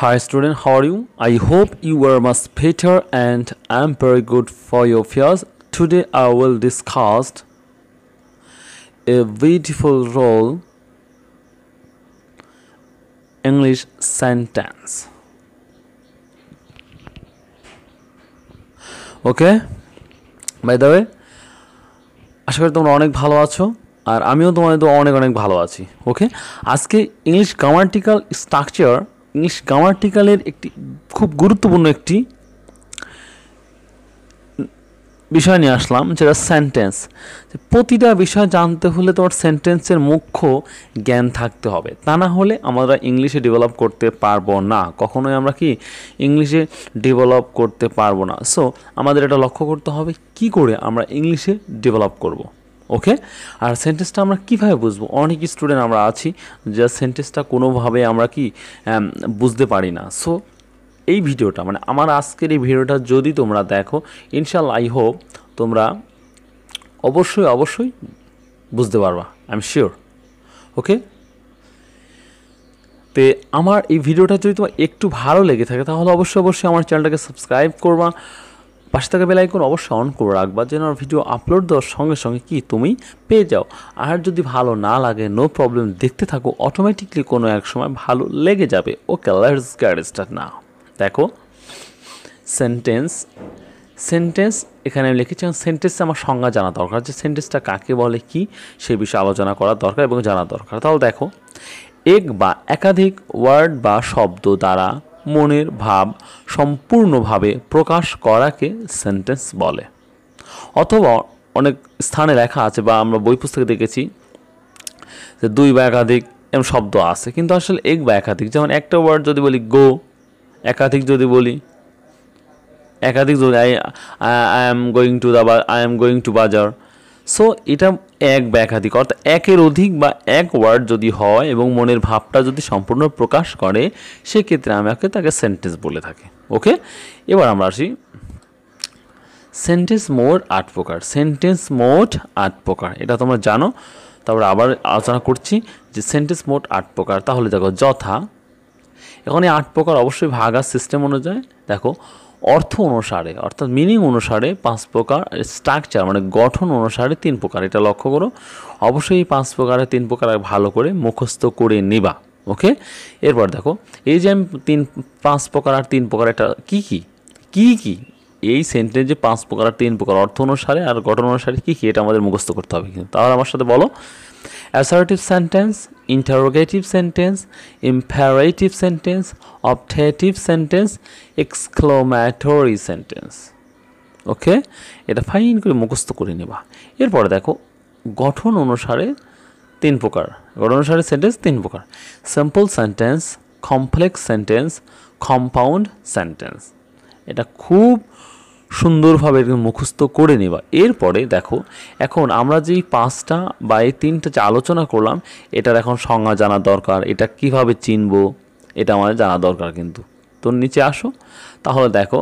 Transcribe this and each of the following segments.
Hi student, how are you? I hope you are much better and I am very good for your fears. Today I will discuss a beautiful role English sentence. Okay by the way আশা করি তোমরা অনেক ভালো আছো আর আমিও তোমাদের অনেক অনেক ভালো আছি ওকে আজকে ইংলিশ গ্রামাটিক্যাল স্ট্রাকচার ইংলিশ গ্রামার্টিক্যালের একটি খুব গুরুত্বপূর্ণ একটি বিষয় নিয়ে আসলাম যেটা সেন্টেন্স প্রতিটা বিষয় জানতে হলে তোমার সেন্টেন্সের মুখ্য জ্ঞান থাকতে হবে তা না হলে আমরা ইংলিশে ডেভেলপ করতে পারবো না কখনোই আমরা কি ইংলিশে ডেভেলপ করতে পারবো না সো আমাদের এটা লক্ষ্য করতে হবে কি করে আমরা ইংলিশে ডেভেলপ করবো ওকে আর সেন্টেন্সটা আমরা কিভাবে বুঝবো অনেক স্টুডেন্ট আমরা আছি যা সেন্টেন্সটা কোনোভাবে আমরা কি um, বুঝতে পারি না সো এই ভিডিওটা মানে আমার আজকের এই ভিডিওটা যদি তোমরা দেখো ইনশাল্লা আই হোপ তোমরা অবশ্যই অবশ্যই বুঝতে পারবা আই এম শিওর ওকে তে আমার এই ভিডিওটা যদি তোমার একটু ভালো লেগে থাকে তাহলে অবশ্যই অবশ্যই আমার চ্যানেলটাকে সাবস্ক্রাইব করবা পাশে থাকা বেল আইকন অবশ্যই অন করে রাখবা যেন ভিডিও আপলোড দেওয়ার সঙ্গে সঙ্গে কি তুমি পেয়ে যাও আর যদি ভালো না লাগে নো প্রবলেম দেখতে থাকো অটোমেটিকলি কোনো এক সময় ভালো লেগে যাবে ওকে লেটস গ্যাট স্টার্ট না দেখো সেন্টেন্স সেন্টেন্স এখানে আমি লিখেছি সেন্টেন্সে আমার সংজ্ঞা জানা দরকার যে সেন্টেন্সটা কাকে বলে কি সে বিষয়ে আলোচনা করা দরকার এবং জানা দরকার তাহলে দেখো এক বা একাধিক ওয়ার্ড বা শব্দ দ্বারা মনের ভাব সম্পূর্ণভাবে প্রকাশ করাকে সেন্টেন্স বলে অথবা অনেক স্থানে লেখা আছে বা আমরা বই পুস্তকে দেখেছি যে দুই বা একাধিক এম শব্দ আছে কিন্তু আসলে এক বা একাধিক যেমন একটা ওয়ার্ড যদি বলি গো একাধিক যদি বলি একাধিক যদি I I am going to the বা I am going to bazaar so এটা এক ব্যাঘাতিক অর্থাৎ একের অধিক বা এক ওয়ার্ড যদি হয় এবং মনের ভাবটা যদি সম্পূর্ণ প্রকাশ করে সেক্ষেত্রে আমাকে তাকে সেন্টেন্স বলে থাকে ওকে এবার আমরা আসি সেন্টেন্স মোড আট প্রকার সেন্টেন্স মোড আট প্রকার এটা তোমরা জানো তারপরে আবার আলোচনা করছি যে সেন্টেন্স মোড আট প্রকার তাহলে দেখো যথা এখন এই আট প্রকার অবশ্যই ভাগার সিস্টেম অনুযায়ী দেখো অর্থ অনুসারে অর্থাৎ মিনিং অনুসারে পাঁচ প্রকার স্ট্রাকচার মানে গঠন অনুসারে তিন প্রকার এটা লক্ষ্য করো অবশ্যই পাঁচ প্রকারে তিন প্রকার ভালো করে মুখস্থ করে নিবা ওকে এরপর দেখো এই যে আমি তিন পাঁচ প্রকার আর তিন প্রকার এটা কী কী কী কী এই সেন্টেন্সে পাঁচ প্রকার আর তিন প্রকার অর্থ অনুসারে আর গঠন অনুসারে কী কী এটা আমাদের মুখস্থ করতে হবে কিন্তু তাহলে আমার সাথে বলো assertive sentence interrogative sentence imperative sentence optative sentence exclamatory sentence okay এটা ফাইন করে মুখস্থ করে নেবা এরপরে দেখো গঠন অনুসারে তিন প্রকার গঠন অনুসারে সেন্টেন্স তিন প্রকার simple sentence complex sentence compound sentence এটা খুব সুন্দরভাবে মুখস্থ করে নেবা এরপরে দেখো এখন আমরা যেই পাঁচটা বা এই তিনটা যে আলোচনা করলাম এটার এখন সংজ্ঞা জানা দরকার এটা কিভাবে চিনব এটা আমাদের জানা দরকার কিন্তু তোর নিচে আসো তাহলে দেখো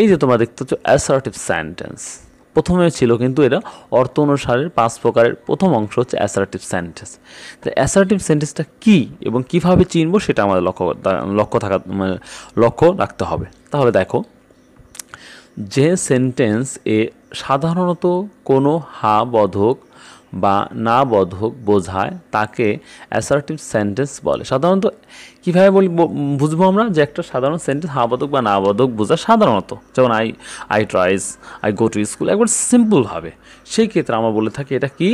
এই যে তোমরা দেখতে পাচ্ছ অ্যাসার্টিভ সেন্টেন্স প্রথমে ছিল কিন্তু এটা অর্থ অনুসারের পাঁচ প্রকারের প্রথম অংশ হচ্ছে অ্যাসার্টিভ সেন্টেন্স তো অ্যাসার্টিভ সেন্টেন্সটা কী এবং কীভাবে চিনব সেটা আমাদের লক্ষ্য লক্ষ্য থাকা মানে লক্ষ্য রাখতে হবে তাহলে দেখো যে সেন্টেন্স এ সাধারণত কোনো হা বধক বা না বধক বোঝায় তাকে অ্যাসার্টিভ সেন্টেন্স বলে সাধারণত কীভাবে বলি বুঝবো আমরা যে একটা সাধারণ সেন্টেন্স হা বধক বা না বধক বোঝায় সাধারণত যেমন I I tries I go to school একবার সিম্পলভাবে সেই ক্ষেত্রে আমরা বলে থাকি এটা কি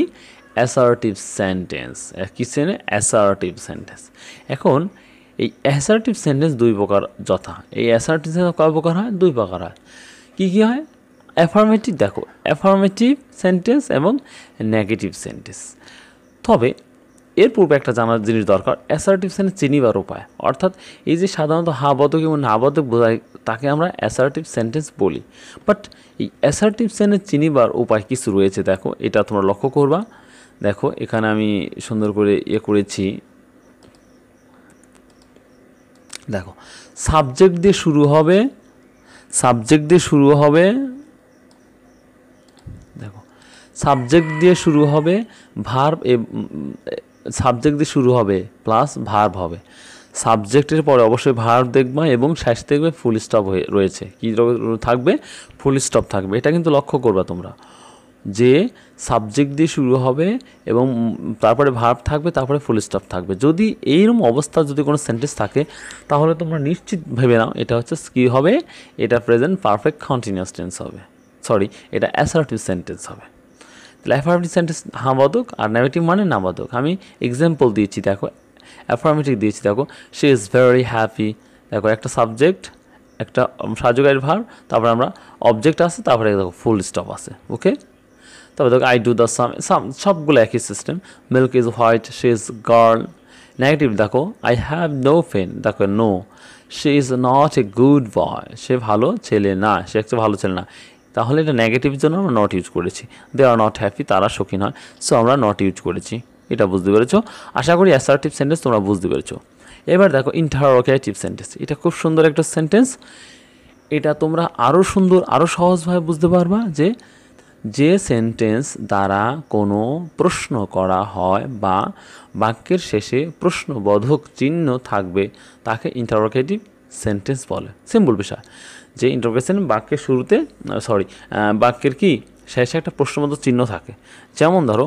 অ্যাসার্টিভ সেন্টেন্স কিচেনে অ্যাসার্টিভ সেন্টেন্স এখন এই অ্যাসার্টিভ সেন্টেন্স দুই প্রকার যথা এই অ্যাসার্টিভ সেন্টেন্স কয় প্রকার হয় দুই প্রকার হয় কী কী হয় অ্যাফার্মেটিভ দেখো অ্যাফার্মেটিভ সেন্টেন্স এবং নেগেটিভ সেন্টেন্স তবে এর পূর্বে একটা জানার জিনিস দরকার অ্যাসার্টিভ সেন্টেন্স চিনিবার উপায় অর্থাৎ এই যে সাধারণত হাবদক এবং নাবদক বোঝায় তাকে আমরা অ্যাসার্টিভ সেন্টেন্স বলি বাট এই অ্যাসার্টিভ সেন্টেন্স চিনিবার উপায় কিছু রয়েছে দেখো এটা তোমরা লক্ষ্য করবা দেখো এখানে আমি সুন্দর করে ইয়ে করেছি দেখো সাবজেক্ট দিয়ে শুরু হবে সাবজেক্ট দিয়ে শুরু হবে দেখো সাবজেক্ট দিয়ে শুরু হবে ভার্ব সাবজেক্ট দিয়ে শুরু হবে প্লাস ভার্ব হবে সাবজেক্টের পরে অবশ্যই ভার্ব দেখবে এবং শেষ দেখবে ফুল স্টপ হয়ে রয়েছে কী থাকবে ফুল স্টপ থাকবে এটা কিন্তু লক্ষ্য করবে তোমরা যে সাবজেক্ট দিয়ে শুরু হবে এবং তারপরে ভার্ব থাকবে তারপরে ফুল স্টপ থাকবে যদি এইরকম অবস্থা যদি কোনো সেন্টেন্স থাকে তাহলে তোমরা নিশ্চিত ভেবে নাও এটা হচ্ছে কী হবে এটা প্রেজেন্ট পারফেক্ট কন্টিনিউয়াস টেন্স হবে সরি এটা অ্যাসারটিভ সেন্টেন্স হবে তাহলে অ্যাফার্মেটিভ সেন্টেন্স হামাদক আর নেগেটিভ মানে বাদক আমি এক্সাম্পল দিয়েছি দেখো অ্যাফার্মেটিভ দিয়েছি দেখো সে ইজ ভেরি হ্যাপি দেখো একটা সাবজেক্ট একটা সাজুকারী ভার তারপরে আমরা অবজেক্ট আছে তারপরে দেখো ফুল স্টপ আছে ওকে তবে দেখো I do the some some সবগুলো একই system milk is white she is girl negative দেখো আই হ্যাভ নো ফেন দেখো no she is not a good boy সে ভালো ছেলে না সে একটা ভালো ছেলে না তাহলে এটা নেগেটিভের জন্য আমরা নট ইউজ করেছি দে আর নট হ্যাপি তারা শখিন হয় সো আমরা নট ইউজ করেছি এটা বুঝতে পেরেছো আশা করি অ্যাসার্টিভ সেন্টেন্স তোমরা বুঝতে পেরেছো এবার দেখো ইন্টারোগেটিভ সেন্টেন্স এটা খুব সুন্দর একটা সেন্টেন্স এটা তোমরা আরও সুন্দর আরও সহজভাবে বুঝতে পারবা যে যে সেন্টেন্স দ্বারা কোনো প্রশ্ন করা হয় বা বাক্যের শেষে প্রশ্নবোধক চিহ্ন থাকবে তাকে ইন্টারোগেটিভ সেন্টেন্স বলে সিম্পল বিষয় যে ইন্টারোগেশন বাক্যের শুরুতে সরি বাক্যের কি শেষে একটা প্রশ্নবোধক চিহ্ন থাকে যেমন ধরো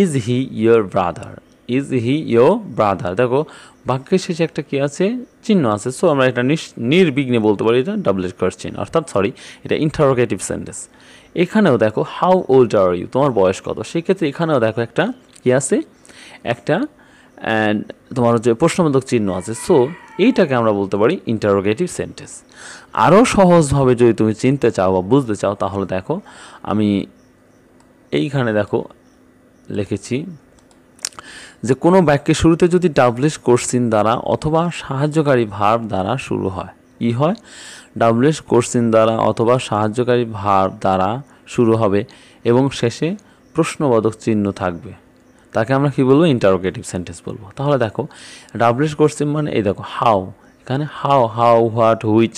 is he your brother is he your brother দেখো বাক্যের শেষে একটা কি আছে চিহ্ন আছে সো আমরা এটা নির্বিঘ্নে বলতে পারি এটা ডাবলেট কার চিহ্ন অর্থাৎ সরি এটা ইন্টারোগেটিভ সেন্টেন্স এখানেও দেখো হাউ ওল্ড আর ইউ তোমার বয়স কত সেক্ষেত্রে এখানেও দেখো একটা কি আছে একটা অ্যান্ড তোমার হচ্ছে প্রশ্নবোধক চিহ্ন আছে সো এইটাকে আমরা বলতে পারি ইন্টারোগেটিভ সেন্টেন্স আরও সহজভাবে যদি তুমি চিনতে চাও বা বুঝতে চাও তাহলে দেখো আমি এইখানে দেখো লিখেছি যে কোনো বাক্যের শুরুতে যদি ডাবলিশ কোর্সিন দ্বারা অথবা সাহায্যকারী ভার দ্বারা শুরু হয় ই হয় ডাবলিশ কোর্সিন দ্বারা অথবা সাহায্যকারী ভার দ্বারা শুরু হবে এবং শেষে প্রশ্নবোধক চিহ্ন থাকবে তাকে আমরা কি বলবো ইন্টারোগেটিভ সেন্টেন্স বলবো তাহলে দেখো ডাবলিশ কোর্সিন মানে এই দেখো হাও এখানে how how what which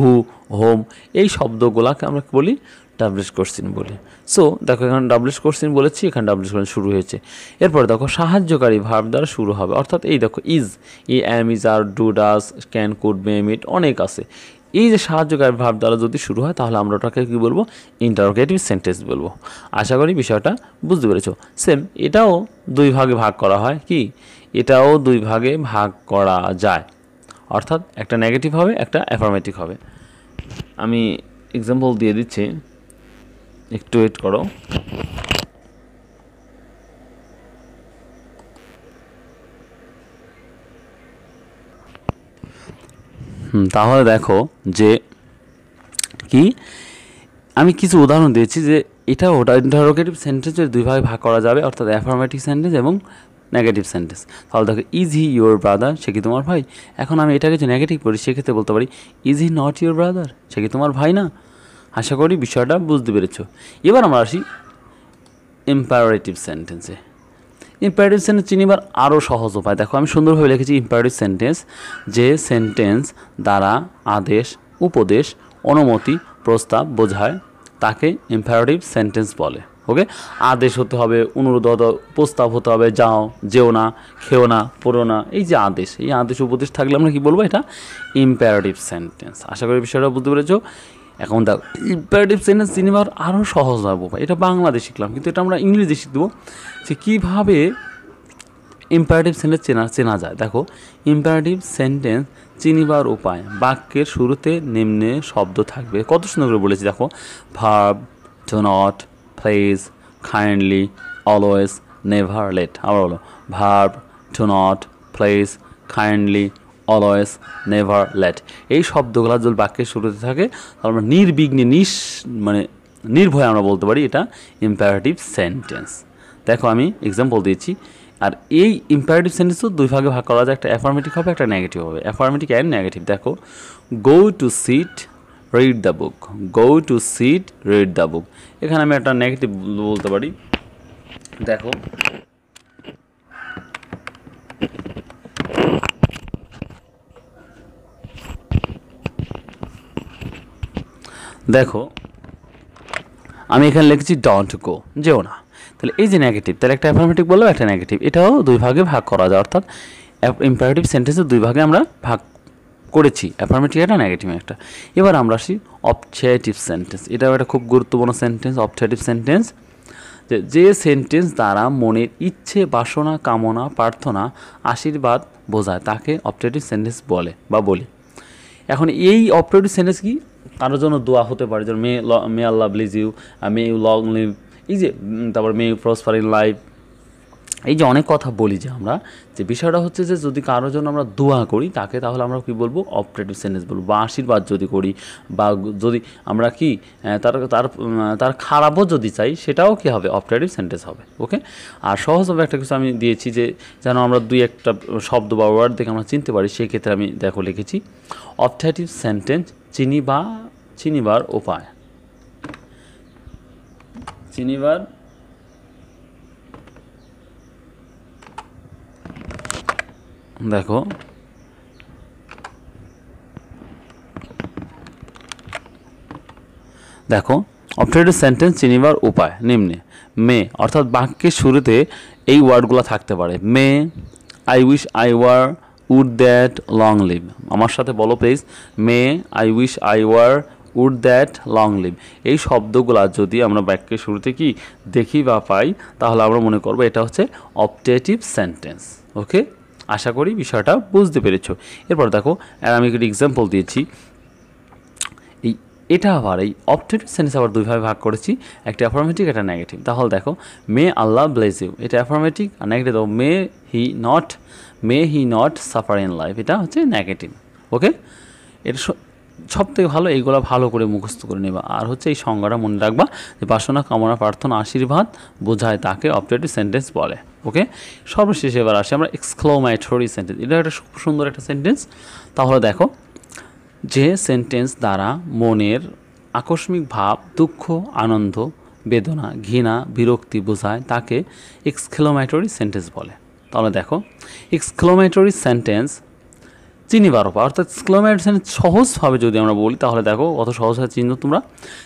who whom এই শব্দগুলাকে আমরা বলি ডাবলিশ কোশ্চিন বলে সো দেখো এখানে ডাবলিশ কোশ্চিন বলেছি এখানে ডাবলিশ কোশ্চিন শুরু হয়েছে এরপর দেখো সাহায্যকারী ভার্ব দ্বারা শুরু হবে অর্থাৎ এই দেখো ইজ ই am is are do does can could may it অনেক আছে এই যে সাহায্যকারী ভাব দ্বারা যদি শুরু হয় তাহলে আমরা ওটাকে কী বলবো ইন্টারোগেটিভ সেন্টেন্স বলবো আশা করি বিষয়টা বুঝতে পেরেছ সেম এটাও দুই ভাগে ভাগ করা হয় কি এটাও দুই ভাগে ভাগ করা যায় অর্থাৎ একটা নেগেটিভ হবে একটা অ্যাফার্মেটিভ হবে আমি এক্সাম্পল দিয়ে দিচ্ছি একটু ওয়েট করো তাহলে দেখো যে কি আমি কিছু উদাহরণ দিয়েছি যে এটা ওটা ইন্টারোগেটিভ সেন্টেন্সের দুই ভাগে ভাগ করা যাবে অর্থাৎ অ্যাফার্মেটিভ সেন্টেন্স এবং নেগেটিভ সেন্টেন্স তাহলে দেখো ইজ হি ইউর ব্রাদার সে কি তোমার ভাই এখন আমি এটাকে যে নেগেটিভ করি সেক্ষেত্রে বলতে পারি is he not your brother সে কি তোমার ভাই না আশা করি বিষয়টা বুঝতে পেরেছ এবার আমরা আসি ইম্পারেটিভ সেন্টেন্সে ইম্পারেটিভ সেন্টেন্স চিনিবার আরও সহজ উপায় দেখো আমি সুন্দরভাবে লিখেছি ইম্পারেটিভ সেন্টেন্স যে সেন্টেন্স দ্বারা আদেশ উপদেশ অনুমতি প্রস্তাব বোঝায় তাকে ইম্পারেটিভ সেন্টেন্স বলে ওকে আদেশ হতে হবে অনুরোধ হতে প্রস্তাব হতে হবে যাও যেও না খেও না পড়ো না এই যে আদেশ এই আদেশ উপদেশ থাকলে আমরা কী বলবো এটা ইম্পারেটিভ সেন্টেন্স আশা করি বিষয়টা বুঝতে পেরেছ এখন দেখ ইম্পারেটিভ সেন্টেন্স সিনেমার আরও সহজ লাগবো এটা বাংলাতে শিখলাম কিন্তু এটা আমরা ইংরেজি শিখব যে কীভাবে ইম্পারেটিভ সেন্টেন্স চেনা চেনা যায় দেখো ইম্পারেটিভ সেন্টেন্স চিনিবার উপায় বাক্যের শুরুতে নিম্নে শব্দ থাকবে কত সুন্দর করে বলেছি দেখো ভাব do not phrase kindly always never let আবার বলো ভাব do not phrase kindly always never let এই শব্দগুলো যদি বাক্যের শুরুতে থাকে তাহলে আমরা নির্বিঘ্নে নিস মানে নির্ভয়ে আমরা বলতে পারি এটা ইম্পারেটিভ সেন্টেন্স দেখো আমি এক্সাম্পল দিয়েছি আর এই ইম্পারেটিভ সেন্টেন্সও দুই ভাগে ভাগ করা যায় একটা অ্যাফার্মেটিভ হবে একটা নেগেটিভ হবে অ্যাফার্মেটিভ অ্যান্ড নেগেটিভ দেখো go to sit read the book go to sit read the book এখানে আমি একটা নেগেটিভ বলতে পারি দেখো দেখো আমি এখানে লিখেছি ডন্ট গো যেও না তাহলে এই যে নেগেটিভ তাহলে একটা অ্যাফার্মেটিভ বললো একটা নেগেটিভ এটাও দুই ভাগে ভাগ করা যায় অর্থাৎ ইম্পারেটিভ সেন্টেন্সে দুই ভাগে আমরা ভাগ করেছি অ্যাফার্মেটিভ একটা নেগেটিভ একটা এবার আমরা আসি অপথেটিভ সেন্টেন্স এটাও একটা খুব গুরুত্বপূর্ণ সেন্টেন্স অপথেটিভ সেন্টেন্স যে যে সেন্টেন্স দ্বারা মনের ইচ্ছে বাসনা কামনা প্রার্থনা আশীর্বাদ বোঝায় তাকে অপটেটিভ সেন্টেন্স বলে বা বলি এখন এই অপটেটিভ সেন্টেন্স কি কারোর জন্য দোয়া হতে পারে যেমন may may Allah bless you may you long live এই যে তারপর may you prosper in life এই যে অনেক কথা বলি যে আমরা যে বিষয়টা হচ্ছে যে যদি কারোর জন্য আমরা দোয়া করি তাকে তাহলে আমরা কি বলবো অপারেটিভ সেন্টেন্স বলবো বা আশীর্বাদ যদি করি বা যদি আমরা কি তার তার তার খারাপও যদি চাই সেটাও কি হবে অপারেটিভ সেন্টেন্স হবে ওকে আর সহজভাবে একটা কিছু আমি দিয়েছি যে যেন আমরা দুই একটা শব্দ বা ওয়ার্ড দেখে আমরা চিনতে পারি সেক্ষেত্রে আমি দেখো লিখেছি অপারেটিভ সেন্টেন্স চিনিবা চিনিবার উপায় চিনিবার দেখো দেখো অপটেটেড সেন্টেন্স চিনিবার উপায় নিম্নে মে অর্থাৎ বাক্যের শুরুতে এই ওয়ার্ডগুলো থাকতে পারে may I wish I word would that long live আমার সাথে বলো please may I wish I war would that long live এই শব্দগুলো যদি আমরা বাক্যের শুরুতে কি দেখি বা পাই তাহলে আমরা মনে করবো এটা হচ্ছে অপটেটিভ সেন্টেন্স ওকে আশা করি বিষয়টা বুঝতে পেরেছ এরপর দেখো আর আমি একটি এক্সাম্পল দিয়েছি এই এটা আবার এই অপটেটিভ সেন্টেন্স আবার দুইভাবে ভাগ করেছি একটা অ্যাফর্মেটিক একটা নেগেটিভ তাহলে দেখো মে আল্লাহ ব্লেজ ইউ এটা অ্যাফার্মেটিভ আর negative may he not may he not suffer in life এটা হচ্ছে নেগেটিভ ওকে এটা সব থেকে ভালো এইগুলো ভালো করে মুখস্থ করে নেবা আর হচ্ছে এই সংজ্ঞাটা মনে রাখবা যে বাসনা কামনা প্রার্থনা আশীর্বাদ বোঝায় তাকে অপটেটিভ সেন্টেন্স বলে ওকে সর্বশেষে এবার আসে আমরা এক্সক্লোমাইটরি সেন্টেন্স এটা একটা খুব সুন্দর একটা সেন্টেন্স তাহলে দেখো যে সেন্টেন্স দ্বারা মনের আকস্মিক ভাব দুঃখ আনন্দ বেদনা ঘৃণা বিরক্তি বোঝায় তাকে এক্সক্লোমাইটরি সেন্টেন্স বলে তাহলে দেখো এক্সক্লোমেটরি সেন্টেন্স পায় অর্থাৎ স্ক্লোমেট সেন্টেন্স সহজভাবে যদি আমরা বলি তাহলে দেখো অত সহজভাবে চিহ্ন তোমরা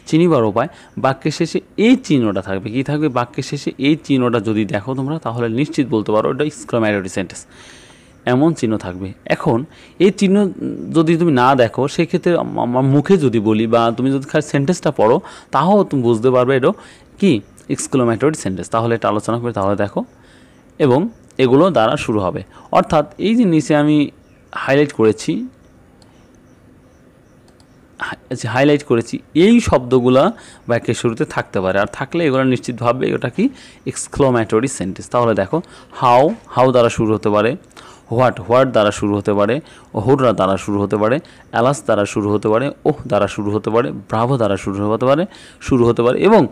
চিনিবার উপায় বাক্যের শেষে এই চিহ্নটা থাকবে কী থাকবে বাক্যের শেষে এই চিহ্নটা যদি দেখো তোমরা তাহলে নিশ্চিত বলতে পারো এটা এক্সক্লোমেটরি সেন্টেন্স এমন চিহ্ন থাকবে এখন এই চিহ্ন যদি তুমি না দেখো সেক্ষেত্রে মুখে যদি বলি বা তুমি যদি খালি সেন্টেন্সটা পড়ো তাও তুমি বুঝতে পারবে এটা কি এক্সক্লোমেটরি সেন্টেন্স তাহলে এটা আলোচনা করবে তাহলে দেখো এবং এগুলো দ্বারা শুরু হবে অর্থাৎ এই যে নিচে আমি হাইলাইট করেছি হাইলাইট করেছি এই শব্দগুলা বাক্যের শুরুতে থাকতে পারে আর থাকলে এগুলো নিশ্চিতভাবে এটা কি এক্সক্লোম্যাটরি সেন্টেন্স তাহলে দেখো হাউ হাউ দ্বারা শুরু হতে পারে হোয়াট হোয়াট দ্বারা শুরু হতে পারে হোররা দ্বারা শুরু হতে পারে অ্যালাস দ্বারা শুরু হতে পারে ওহ দ্বারা শুরু হতে পারে ব্রাভো দ্বারা শুরু হতে পারে শুরু হতে পারে এবং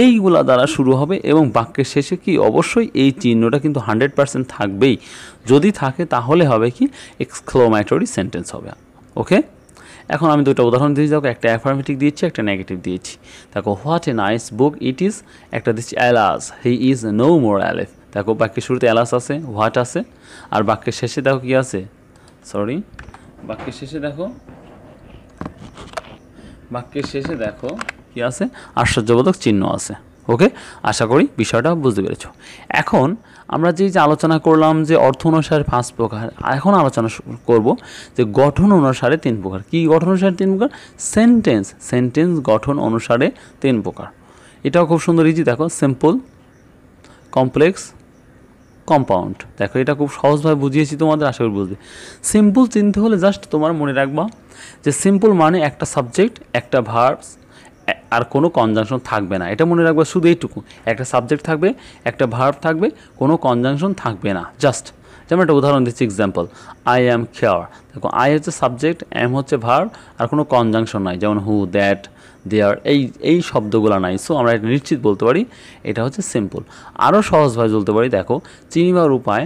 এইগুলা দ্বারা শুরু হবে এবং বাক্যের শেষে কি অবশ্যই এই চিহ্নটা কিন্তু হান্ড্রেড পার্সেন্ট থাকবেই যদি থাকে তাহলে হবে কি এক্সক্লোম্যাটরি সেন্টেন্স হবে ওকে এখন আমি দুটো উদাহরণ দিয়েছি দেখো একটা অ্যাফার্মেটিভ দিয়েছি একটা নেগেটিভ দিয়েছি দেখো what a nice book it is একটা দিচ্ছি alas he is no more অ্যালেফ দেখো বাক্যের শুরুতে অ্যালাস আছে হোয়াট আছে আর বাক্যের শেষে দেখো কী আছে সরি বাক্যের শেষে দেখো বাক্যের শেষে দেখো কি আছে আশ্চর্যবোধক চিহ্ন আছে ওকে আশা করি বিষয়টা বুঝতে পেরেছ এখন আমরা যে যে আলোচনা করলাম যে অর্থ অনুসারে পাঁচ প্রকার এখন আলোচনা করব যে গঠন অনুসারে তিন প্রকার কি গঠন অনুসারে তিন প্রকার সেন্টেন্স সেন্টেন্স গঠন অনুসারে তিন প্রকার এটাও খুব সুন্দর ইজি দেখো সিম্পল কমপ্লেক্স কম্পাউন্ড দেখো এটা খুব সহজভাবে বুঝিয়েছি তোমাদের আশা করি বুঝবে সিম্পল চিনতে হলে জাস্ট তোমার মনে রাখবা যে সিম্পল মানে একটা সাবজেক্ট একটা ভার্বস আর কোনো কনজাংশন থাকবে না এটা মনে রাখবে শুধু এইটুকু একটা সাবজেক্ট থাকবে একটা ভার্ব থাকবে কোনো কনজাংশন থাকবে না জাস্ট যেমন একটা উদাহরণ দিচ্ছি এক্সাম্পল আই অ্যাম খেয়ার দেখো আই হচ্ছে সাবজেক্ট এম হচ্ছে ভার আর কোনো কনজাংশন নাই যেমন হু দ্যাট দেয়ার এই এই শব্দগুলো নাই সো আমরা এটা নিশ্চিত বলতে পারি এটা হচ্ছে সিম্পল আরও সহজভাবে বলতে পারি দেখো চিনিবার উপায়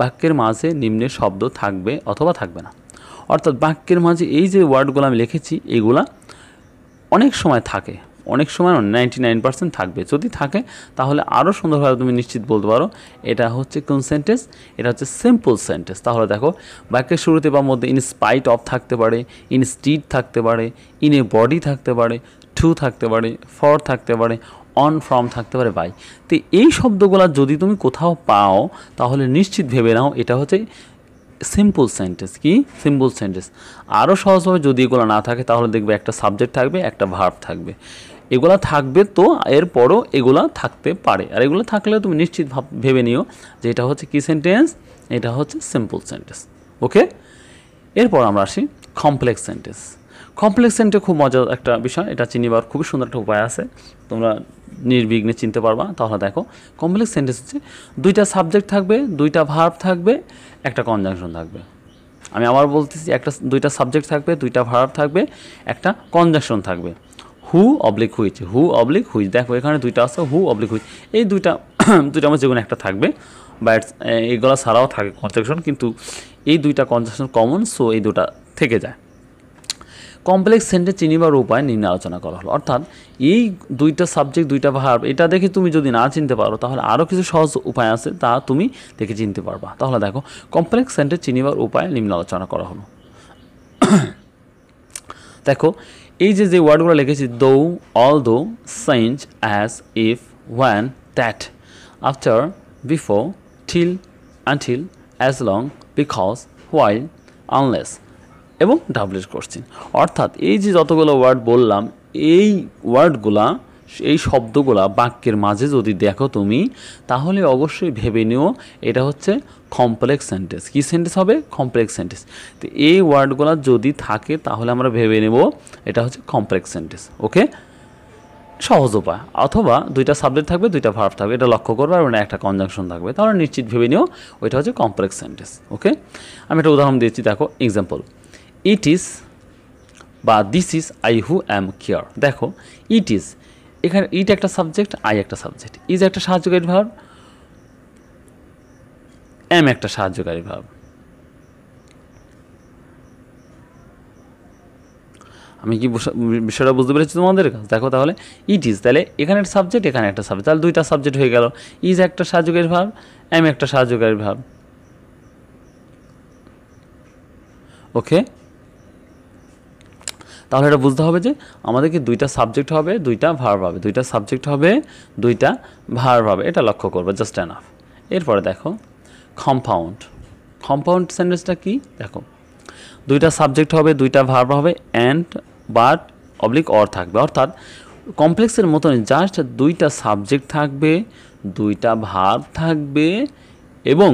বাক্যের মাঝে নিম্নের শব্দ থাকবে অথবা থাকবে না অর্থাৎ বাক্যের মাঝে এই যে ওয়ার্ডগুলো আমি লিখেছি এগুলা অনেক সময় থাকে অনেক সময় নাইনটি নাইন পার্সেন্ট থাকবে যদি থাকে তাহলে আরও সুন্দরভাবে তুমি নিশ্চিত বলতে পারো এটা হচ্ছে কোন সেন্টেন্স এটা হচ্ছে সিম্পল সেন্টেন্স তাহলে দেখো বাক্যের শুরুতে বা মধ্যে ইন স্পাইট অফ থাকতে পারে ইন স্টিড থাকতে পারে ইন এ বডি থাকতে পারে টু থাকতে পারে ফর থাকতে পারে অন ফ্রম থাকতে পারে বাই তো এই শব্দগুলো যদি তুমি কোথাও পাও তাহলে নিশ্চিত ভেবে নাও এটা হচ্ছে সিম্পল সেন্টেন্স কি সিম্পল সেন্টেন্স আরও সহজভাবে যদি এগুলো না থাকে তাহলে দেখবে একটা সাবজেক্ট থাকবে একটা ভার্ব থাকবে এগুলা থাকবে তো এরপরও এগুলা থাকতে পারে আর এগুলো থাকলে তুমি নিশ্চিত ভাব ভেবে নিও যে এটা হচ্ছে কি সেন্টেন্স এটা হচ্ছে সিম্পল সেন্টেন্স ওকে এরপর আমরা আসি কমপ্লেক্স সেন্টেন্স কমপ্লেক্স সেন্টে খুব মজার একটা বিষয় এটা চিনিবার খুবই সুন্দর একটা উপায় আছে তোমরা নির্বিঘ্নে চিনতে পারবা তাহলে দেখো কমপ্লেক্স সেন্টেন্স হচ্ছে দুইটা সাবজেক্ট থাকবে দুইটা ভার্ব থাকবে একটা কনজাংশন থাকবে আমি আবার বলতেছি একটা দুইটা সাবজেক্ট থাকবে দুইটা ভার্ব থাকবে একটা কনজাংশন থাকবে who oblique which who oblique which দেখো এখানে দুইটা আছে হু অবলিক হুইচ এই দুইটা দুইটা আমার যে কোনো একটা থাকবে বা এগুলো ছাড়াও থাকে কনজাংশন কিন্তু এই দুইটা কনজাংশন কমন সো এই দুটা থেকে যায় কমপ্লেক্স সেন্টেন্স চিনিবার উপায় নিম্নে আলোচনা করা হলো অর্থাৎ এই দুইটা সাবজেক্ট দুইটা ভার্ব এটা দেখে তুমি যদি না চিনতে পারো তাহলে আরও কিছু সহজ উপায় আছে তা তুমি দেখে চিনতে পারবা তাহলে দেখো কমপ্লেক্স সেন্টেন্স চিনিবার উপায় নিম্ন আলোচনা করা হলো দেখো এই যে যে ওয়ার্ডগুলো লিখেছি though although since as if when that after before till until as long because while unless এবং ডাবলেট কোশ্চিন অর্থাৎ এই যে যতগুলো ওয়ার্ড বললাম এই ওয়ার্ডগুলা এই শব্দগুলা বাক্যের মাঝে যদি দেখো তুমি তাহলে অবশ্যই ভেবে নিও এটা হচ্ছে কমপ্লেক্স সেন্টেন্স কী সেন্টেন্স হবে কমপ্লেক্স সেন্টেন্স তো এই ওয়ার্ডগুলো যদি থাকে তাহলে আমরা ভেবে নেব এটা হচ্ছে কমপ্লেক্স সেন্টেন্স ওকে সহজ উপায় অথবা দুইটা সাবজেক্ট থাকবে দুইটা ভার্ব থাকবে এটা লক্ষ্য করবে আর মানে একটা কনজাংশন থাকবে তাহলে নিশ্চিত ভেবে নিও ওইটা হচ্ছে কমপ্লেক্স সেন্টেন্স ওকে আমি একটা উদাহরণ দিচ্ছি দেখো এক্সাম্পল ইট ইজ বা this is I who am clear দেখো ইট ইজ এখানে ইট একটা সাবজেক্ট আই একটা সাবজেক্ট ইজ একটা সাহায্যকারী ভাব অ্যাম একটা সাহায্যকারী ভাব আমি কি বিষয়টা বুঝতে পেরেছি তোমাদের কাছে দেখো তাহলে ইট ইজ তাহলে এখানে একটা সাবজেক্ট এখানে একটা সাবজেক্ট তাহলে দুইটা সাবজেক্ট হয়ে গেল ইজ একটা সাহায্যকারী ভাব অ্যাম একটা সাহায্যকারী ভাব ওকে তাহলে এটা বুঝতে হবে যে আমাদেরকে দুইটা সাবজেক্ট হবে দুইটা ভার হবে দুইটা সাবজেক্ট হবে দুইটা ভার হবে এটা লক্ষ্য করবো জাস্ট অ্যানাফ এরপরে দেখো কম্পাউন্ড কম্পাউন্ড সেন্টেন্সটা কি দেখো দুইটা সাবজেক্ট হবে দুইটা ভার হবে অ্যান্ড বাট অবলিক অর থাকবে অর্থাৎ কমপ্লেক্সের মতন জাস্ট দুইটা সাবজেক্ট থাকবে দুইটা ভার থাকবে এবং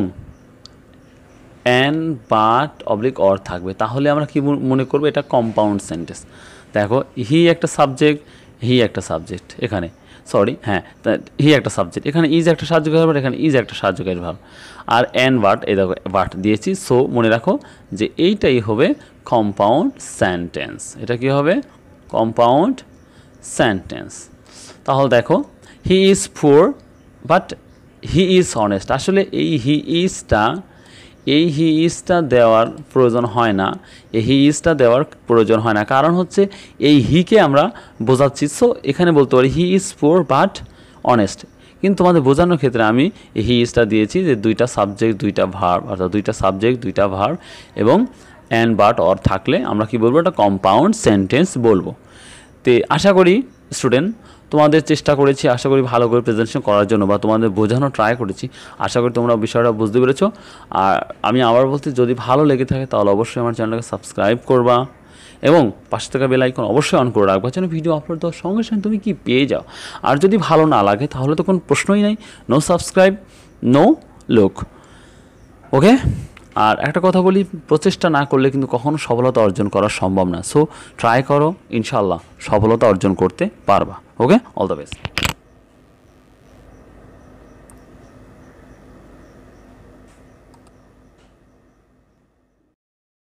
অ্যান বাট অবলিক অর থাকবে তাহলে আমরা কি মনে করবো এটা কম্পাউন্ড সেন্টেন্স দেখো হি একটা সাবজেক্ট হি একটা সাবজেক্ট এখানে সরি হ্যাঁ হি একটা সাবজেক্ট এখানে ইজ একটা সাহায্যকারী ভাব এখানে ইজ একটা সাহায্যকারী ভাব আর অ্যান বাট এই দেখো বাট দিয়েছি সো মনে রাখো যে এইটাই হবে কম্পাউন্ড সেন্টেন্স এটা কি হবে কম্পাউন্ড সেন্টেন্স তাহলে দেখো he is poor but he is honest আসলে এই হি ইজটা এই হি ইজটা দেওয়ার প্রয়োজন হয় না এই হি ইজটা দেওয়ার প্রয়োজন হয় না কারণ হচ্ছে এই হিকে আমরা বোঝাচ্ছি সো এখানে বলতে পারি he is poor but honest কিন্তু তোমাদের বোঝানোর ক্ষেত্রে আমি হি ইজটা দিয়েছি যে দুইটা সাবজেক্ট দুইটা ভার্ব অর্থাৎ দুইটা সাবজেক্ট দুইটা ভার্ব এবং অ্যান্ড বাট অর থাকলে আমরা কি বলবো একটা কম্পাউন্ড সেন্টেন্স বলবো তে আশা করি স্টুডেন্ট তোমাদের চেষ্টা করেছি আশা করি ভালো করে প্রেজেন্টেশন করার জন্য বা তোমাদের বোঝানো ট্রাই করেছি আশা করি তোমরা বিষয়টা বুঝতে পেরেছো আর আমি আবার বলতে যদি ভালো লেগে থাকে তাহলে অবশ্যই আমার চ্যানেলটাকে সাবস্ক্রাইব করবা এবং পাশে থাকা বেলাইকন অবশ্যই অন করে রাখবা যেন ভিডিও আপলোড দেওয়ার সঙ্গে সঙ্গে তুমি কি পেয়ে যাও আর যদি ভালো না লাগে তাহলে তো কোনো প্রশ্নই নাই নো সাবস্ক্রাইব নো লোক ওকে আর একটা কথা বলি প্রচেষ্টা না করলে কিন্তু কখনো সফলতা অর্জন করা সম্ভব না সো ট্রাই করো ইনশাল্লাহ সফলতা অর্জন করতে পারবা ओके ऑल द बेस्ट